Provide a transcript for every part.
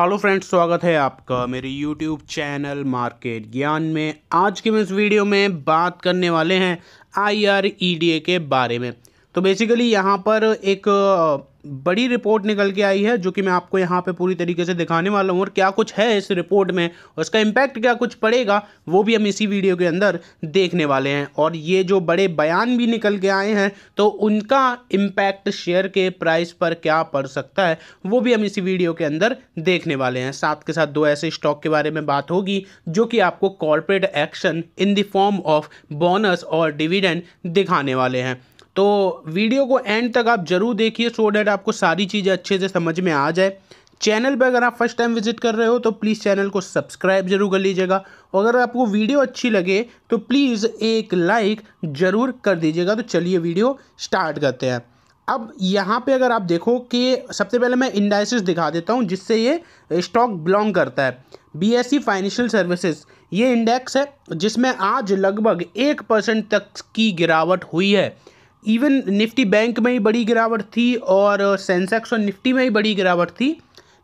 hello friends स्वागत है आपका मेरे यूट्यूब चैनल मार्केट ज्ञान में आज के इस वीडियो में बात करने वाले हैं आई e के बारे में तो बेसिकली यहाँ पर एक बड़ी रिपोर्ट निकल के आई है जो कि मैं आपको यहाँ पे पूरी तरीके से दिखाने वाला हूँ और क्या कुछ है इस रिपोर्ट में उसका इम्पैक्ट क्या कुछ पड़ेगा वो भी हम इसी वीडियो के अंदर देखने वाले हैं और ये जो बड़े बयान भी निकल के आए हैं तो उनका इम्पैक्ट शेयर के प्राइस पर क्या पड़ सकता है वो भी हम इसी वीडियो के अंदर देखने वाले हैं साथ के साथ दो ऐसे स्टॉक के बारे में बात होगी जो कि आपको corporate action in the form of bonus और डिविडेंड दिखाने वाले हैं तो वीडियो को एंड तक आप जरूर देखिए सो डैट आपको सारी चीज़ें अच्छे से समझ में आ जाए चैनल पर अगर आप फर्स्ट टाइम विजिट कर रहे हो तो प्लीज़ चैनल को सब्सक्राइब जरूर कर लीजिएगा और अगर आपको वीडियो अच्छी लगे तो प्लीज़ एक लाइक ज़रूर कर दीजिएगा तो चलिए वीडियो स्टार्ट करते हैं अब यहाँ पे अगर आप देखो कि सबसे पहले मैं इंडाइसिस दिखा देता हूँ जिससे ये स्टॉक बिलोंग करता है B S C financial services ये इंडेक्स है जिसमें आज लगभग एक परसेंट तक की गिरावट हुई है इवन निफ्टी बैंक में ही बड़ी गिरावट थी और सेंसेक्स uh, और निफ्टी में ही बड़ी गिरावट थी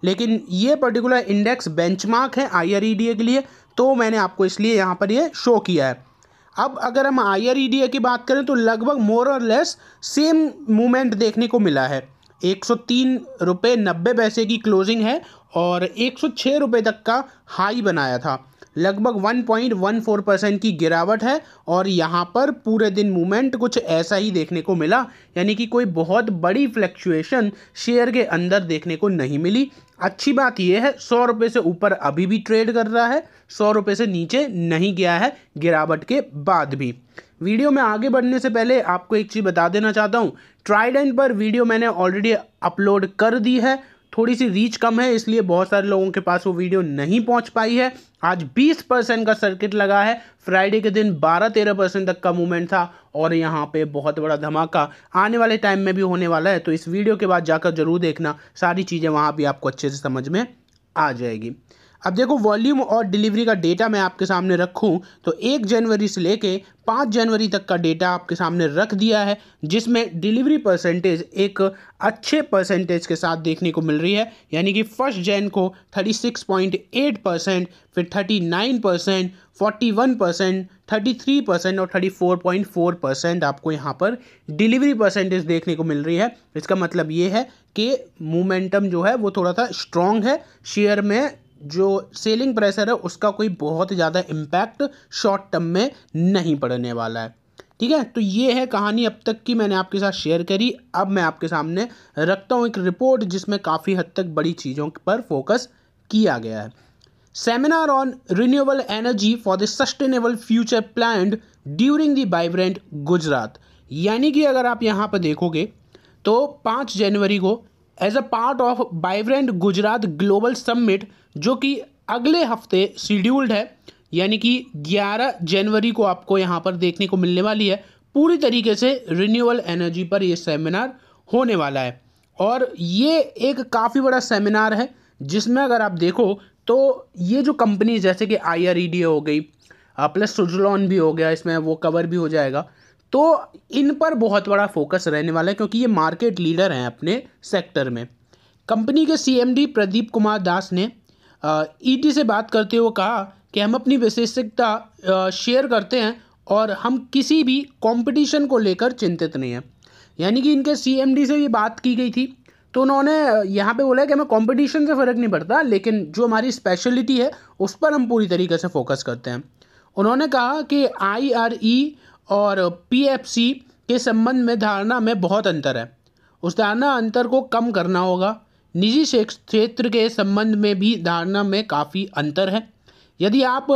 लेकिन ये पर्टिकुलर इंडेक्स बेंचमार्क है आई e के लिए तो मैंने आपको इसलिए यहाँ पर ये शो किया है अब अगर हम आई e की बात करें तो लगभग मोर और लेस सेम मूवमेंट देखने को मिला है एक सौ तीन रुपये नब्बे पैसे की क्लोजिंग है और एक सौ छः रुपये तक का हाई बनाया था लगभग 1.14 परसेंट की गिरावट है और यहाँ पर पूरे दिन मूवमेंट कुछ ऐसा ही देखने को मिला यानी कि कोई बहुत बड़ी फ्लक्चुएशन शेयर के अंदर देखने को नहीं मिली अच्छी बात यह है सौ रुपये से ऊपर अभी भी ट्रेड कर रहा है सौ रुपये से नीचे नहीं गया है गिरावट के बाद भी वीडियो में आगे बढ़ने से पहले आपको एक चीज़ बता देना चाहता हूँ ट्राइडेंट पर वीडियो मैंने ऑलरेडी अपलोड कर दी है थोड़ी सी रीच कम है इसलिए बहुत सारे लोगों के पास वो वीडियो नहीं पहुंच पाई है आज 20 परसेंट का सर्किट लगा है फ्राइडे के दिन 12-13 परसेंट तक का मूवमेंट था और यहाँ पे बहुत बड़ा धमाका आने वाले टाइम में भी होने वाला है तो इस वीडियो के बाद जाकर जरूर देखना सारी चीज़ें वहाँ भी आपको अच्छे से समझ में आ जाएगी अब देखो वॉल्यूम और डिलीवरी का डेटा मैं आपके सामने रखूं तो एक जनवरी से लेके पाँच जनवरी तक का डेटा आपके सामने रख दिया है जिसमें डिलीवरी परसेंटेज एक अच्छे परसेंटेज के साथ देखने को मिल रही है यानी कि फर्स्ट जैन को 36.8 परसेंट फिर 39 percent forty one percent thirty three percent और thirty four point four percent आपको यहाँ पर डिलीवरी परसेंटेज देखने को मिल रही है इसका मतलब ये है कि मोमेंटम जो है वो थोड़ा सा स्ट्रॉन्ग है शेयर में जो सेलिंग प्रेशर है उसका कोई बहुत ज़्यादा इम्पैक्ट शॉर्ट टर्म में नहीं पड़ने वाला है ठीक है तो ये है कहानी अब तक की मैंने आपके साथ शेयर करी अब मैं आपके सामने रखता हूँ एक रिपोर्ट जिसमें काफ़ी हद तक बड़ी चीज़ों पर फोकस किया गया है seminar on renewable energy for the sustainable future plan during the vibrant Gujarat यानी कि अगर आप यहाँ पर देखोगे तो पाँच जनवरी को as a part of vibrant Gujarat global summit जो कि अगले हफ्ते शेड्यूल्ड है यानी कि 11 जनवरी को आपको यहाँ पर देखने को मिलने वाली है पूरी तरीके से रिन्यूअल एनर्जी पर यह सेमिनार होने वाला है और ये एक काफ़ी बड़ा सेमिनार है जिसमें अगर आप देखो तो ये जो कंपनी जैसे कि आई e हो गई प्लस सुजलॉन भी हो गया इसमें वो कवर भी हो जाएगा तो इन पर बहुत बड़ा फोकस रहने वाला है क्योंकि ये मार्केट लीडर हैं अपने सेक्टर में कंपनी के सीएमडी प्रदीप कुमार दास ने ईडी e से बात करते हुए कहा कि हम अपनी विशेषता शेयर करते हैं और हम किसी भी कंपटीशन को लेकर चिंतित नहीं हैं यानी कि इनके सीएमडी से ये बात की गई थी तो उन्होंने यहाँ पे बोला कि हमें कंपटीशन से फ़र्क नहीं पड़ता लेकिन जो हमारी स्पेशलिटी है उस पर हम पूरी तरीके से फोकस करते हैं उन्होंने कहा कि आई आर ई और पीएफसी के संबंध में धारणा में बहुत अंतर है उस धारणा अंतर को कम करना होगा निजी क्षेत्र के संबंध में भी धारणा में काफ़ी अंतर है यदि आप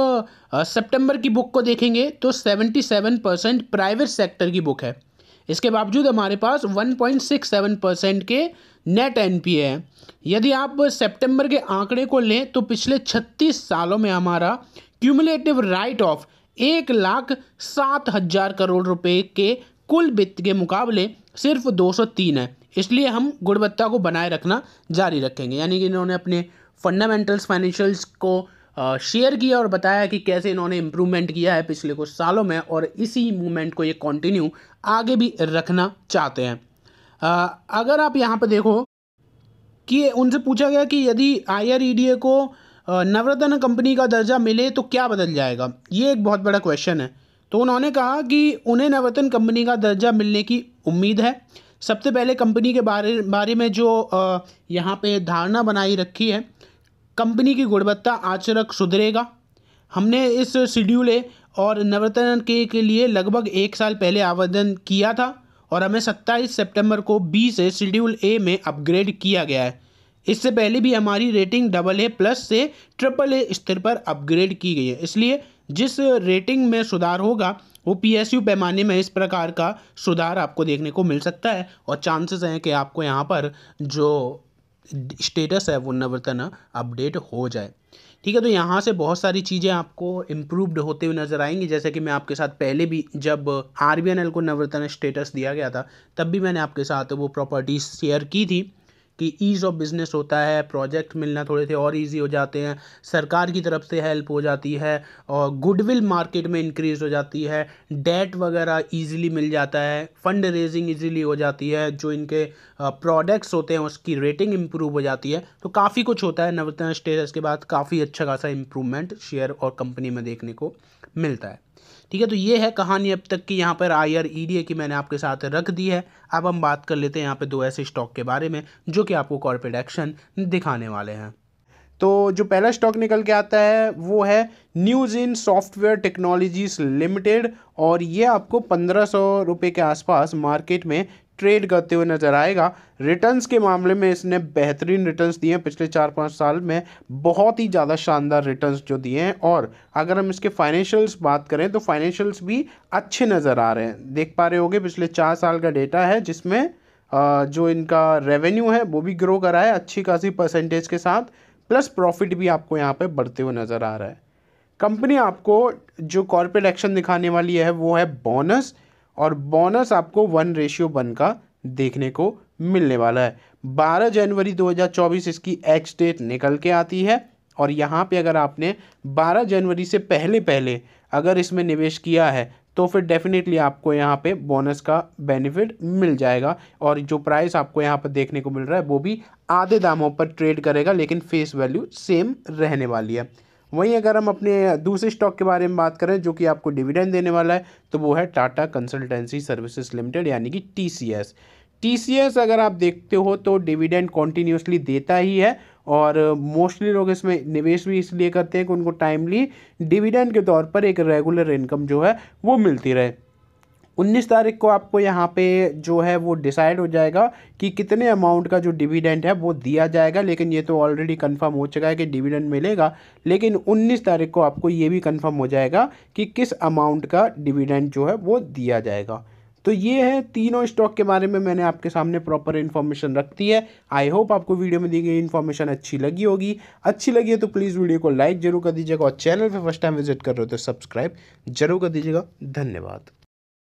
सितंबर की बुक को देखेंगे तो 77 परसेंट प्राइवेट सेक्टर की बुक है इसके बावजूद हमारे पास 1.67 परसेंट के नेट एनपीए हैं यदि आप सितंबर के आंकड़े को लें तो पिछले 36 सालों में हमारा क्यूमुलेटिव राइट ऑफ एक लाख सात हजार करोड़ रुपए के कुल वित्त के मुकाबले सिर्फ 203 है इसलिए हम गुणवत्ता को बनाए रखना जारी रखेंगे यानी कि इन्होंने अपने फंडामेंटल्स फाइनेंशियल्स को शेयर किया और बताया कि कैसे इन्होंने इम्प्रूवमेंट किया है पिछले कुछ सालों में और इसी मूवमेंट को ये कंटिन्यू आगे भी रखना चाहते हैं आ, अगर आप यहाँ पर देखो कि उनसे पूछा गया कि यदि आई e को नवरत्न कंपनी का दर्जा मिले तो क्या बदल जाएगा ये एक बहुत बड़ा क्वेश्चन है तो उन्होंने कहा कि उन्हें नवरत्न कंपनी का दर्जा मिलने की उम्मीद है सबसे पहले कंपनी के बारे बारे में जो यहाँ पे धारणा बनाई रखी है कंपनी की गुणवत्ता आचरक सुधरेगा हमने इस शेड्यूल ए और नवरत्न के, के लिए लगभग एक साल पहले आवेदन किया था और हमें 27 सितंबर को बी से शेड्यूल ए में अपग्रेड किया गया है इससे पहले भी हमारी रेटिंग डबल ए प्लस से ट्रिपल ए स्तर पर अपग्रेड की गई है इसलिए जिस रेटिंग में सुधार होगा वो पीएसयू पैमाने में इस प्रकार का सुधार आपको देखने को मिल सकता है और चांसेस हैं कि आपको यहाँ पर जो स्टेटस है वो नवर्तन अपडेट हो जाए ठीक है तो यहाँ से बहुत सारी चीज़ें आपको इम्प्रूवड होते हुए नज़र आएंगी जैसे कि मैं आपके साथ पहले भी जब आर को नवर्तन स्टेटस दिया गया था तब भी मैंने आपके साथ वो प्रॉपर्टीज़ शेयर की थी कि ईज़ ऑफ बिज़नेस होता है प्रोजेक्ट मिलना थोड़े से और ईजी हो जाते हैं सरकार की तरफ से हेल्प हो जाती है और गुडविल मार्केट में इंक्रीज़ हो जाती है डेट वगैरह ईजिली मिल जाता है फंड रेजिंग ईजीली हो जाती है जो इनके प्रोडक्ट्स होते हैं उसकी रेटिंग इम्प्रूव हो जाती है तो काफ़ी कुछ होता है नवरत्न स्टेज के बाद काफ़ी अच्छा खासा इम्प्रूवमेंट शेयर और कंपनी में देखने को मिलता है ठीक है तो ये है कहानी अब तक की यहाँ पर आई आर ई की मैंने आपके साथ रख दी है अब हम बात कर लेते हैं यहाँ पे दो ऐसे स्टॉक के बारे में जो कि आपको कॉर्पोरेट एक्शन दिखाने वाले हैं तो जो पहला स्टॉक निकल के आता है वो है Newgen software technologies limited और ये आपको पंद्रह सौ रुपये के आसपास मार्केट में ट्रेड करते हुए नजर आएगा रिटर्न्स के मामले में इसने बेहतरीन रिटर्न्स दिए हैं पिछले चार पाँच साल में बहुत ही ज़्यादा शानदार रिटर्न्स जो दिए हैं और अगर हम इसके फाइनेंशियल्स बात करें तो फाइनेंशियल्स भी अच्छे नज़र आ रहे हैं देख पा रहे होंगे पिछले चार साल का डेटा है जिसमें जो इनका रेवेन्यू है वो भी ग्रो करा है अच्छी खासी परसेंटेज के साथ प्लस प्रॉफिट भी आपको यहाँ पर बढ़ते हुए नज़र आ रहा है कंपनी आपको जो कॉरपोरेट एक्शन दिखाने वाली है वो है बोनस और बोनस आपको वन रेशियो वन का देखने को मिलने वाला है 12 जनवरी 2024 इसकी एक्स डेट निकल के आती है और यहाँ पे अगर आपने 12 जनवरी से पहले पहले अगर इसमें निवेश किया है तो फिर डेफिनेटली आपको यहाँ पे बोनस का बेनिफिट मिल जाएगा और जो प्राइस आपको यहाँ पर देखने को मिल रहा है वो भी आधे दामों पर ट्रेड करेगा लेकिन फेस वैल्यू सेम रहने वाली है वहीं अगर हम अपने दूसरे स्टॉक के बारे में बात करें जो कि आपको डिविडेंड देने वाला है तो वो है टाटा कंसल्टेंसी सर्विसेज लिमिटेड यानी कि टी टी अगर आप देखते हो तो डिविडेंड कॉन्टीन्यूसली देता ही है और मोस्टली लोग इसमें निवेश भी इसलिए करते हैं कि उनको टाइमली डिविडेंड के तौर पर एक रेगुलर इनकम जो है वो मिलती रहे 19 तारीख को आपको यहाँ पे जो है वो डिसाइड हो जाएगा कि कितने अमाउंट का जो डिविडेंड है वो दिया जाएगा लेकिन ये तो ऑलरेडी कंफर्म हो चुका है कि डिविडेंड मिलेगा लेकिन 19 तारीख को आपको ये भी कंफर्म हो जाएगा कि किस अमाउंट का डिविडेंड जो है वो दिया जाएगा तो ये है तीनों स्टॉक के बारे में मैंने आपके सामने प्रॉपर इन्फॉर्मेशन रखती है आई होप आपको वीडियो में दी गई इन्फॉर्मेशन अच्छी लगी होगी अच्छी लगी है तो प्लीज़ वीडियो को लाइक जरूर कर दीजिएगा और चैनल पर फर्स्ट टाइम विजिट कर रहे हो तो सब्सक्राइब जरूर कर दीजिएगा धन्यवाद